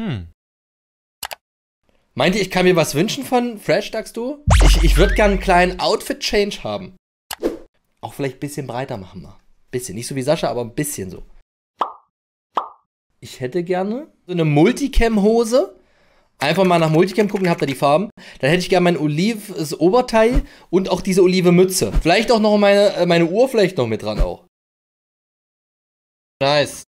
Hm. Meint ihr, ich kann mir was wünschen von Fresh, sagst du? Ich, ich würde gerne einen kleinen Outfit-Change haben. Auch vielleicht ein bisschen breiter machen mal. Bisschen, nicht so wie Sascha, aber ein bisschen so. Ich hätte gerne so eine Multicam-Hose. Einfach mal nach Multicam gucken, habt ihr die Farben. Dann hätte ich gerne mein olives Oberteil und auch diese olive Mütze. Vielleicht auch noch meine, äh, meine Uhr vielleicht noch mit dran auch. Nice.